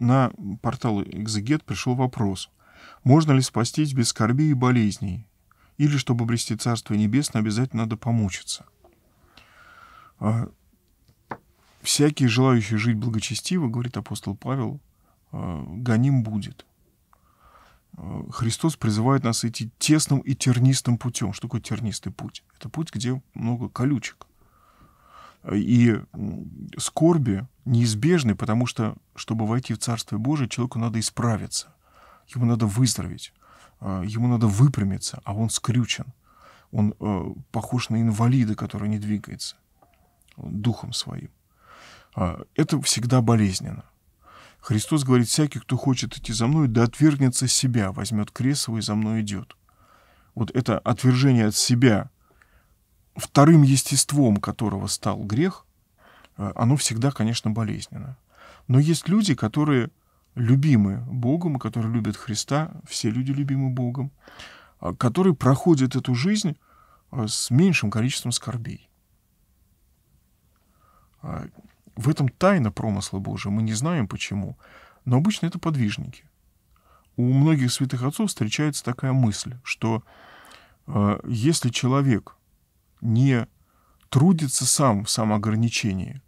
на портал «Экзегет» пришел вопрос, можно ли спастись без скорби и болезней, или, чтобы обрести Царство Небесное, обязательно надо помучиться. А, «Всякие желающие жить благочестиво, — говорит апостол Павел, а, — гоним будет». А, Христос призывает нас идти тесным и тернистым путем. Что такое тернистый путь? Это путь, где много колючек и скорби неизбежны, потому что, чтобы войти в Царство Божие, человеку надо исправиться, ему надо выздороветь, а, ему надо выпрямиться, а он скрючен. Он э, похож на инвалида, который не двигается духом своим. А, это всегда болезненно. Христос говорит, всякий, кто хочет идти за мной, да отвергнется себя, возьмет кресло и за мной идет. Вот это отвержение от себя – вторым естеством которого стал грех, э, оно всегда, конечно, болезненно. Но есть люди, которые любимы Богом, которые любят Христа, все люди любимы Богом, э, которые проходят эту жизнь э, с меньшим количеством скорбей. В этом тайна промысла Божия, мы не знаем почему, но обычно это подвижники. У многих святых отцов встречается такая мысль, что если человек – не трудится сам в самоограничении,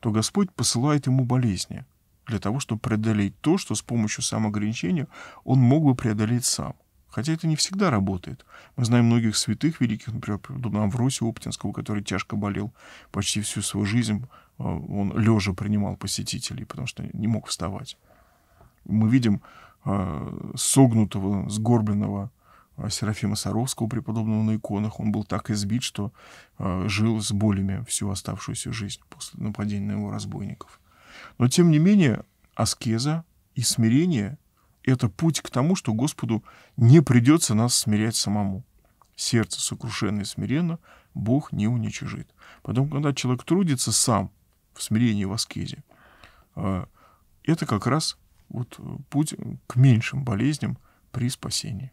то Господь посылает ему болезни для того, чтобы преодолеть то, что с помощью самоограничения он мог бы преодолеть сам. Хотя это не всегда работает. Мы знаем многих святых великих, например, преподобного Авросия Оптинского, который тяжко болел почти всю свою жизнь. Э, он лежа принимал посетителей, потому что не мог вставать. Мы видим э, согнутого, сгорбленного Э, Серафима Саровского, преподобного на иконах. Он был так избит, что э, жил с болями всю оставшуюся жизнь после нападения на его разбойников. Но, тем не менее, аскеза и смирение — это путь к тому, что Господу не придется нас смирять самому. Сердце сокрушенное, и смиренно Бог не уничижит. Потом, когда человек трудится сам в смирении и в аскезе, э, это как раз вот путь к меньшим болезням при спасении.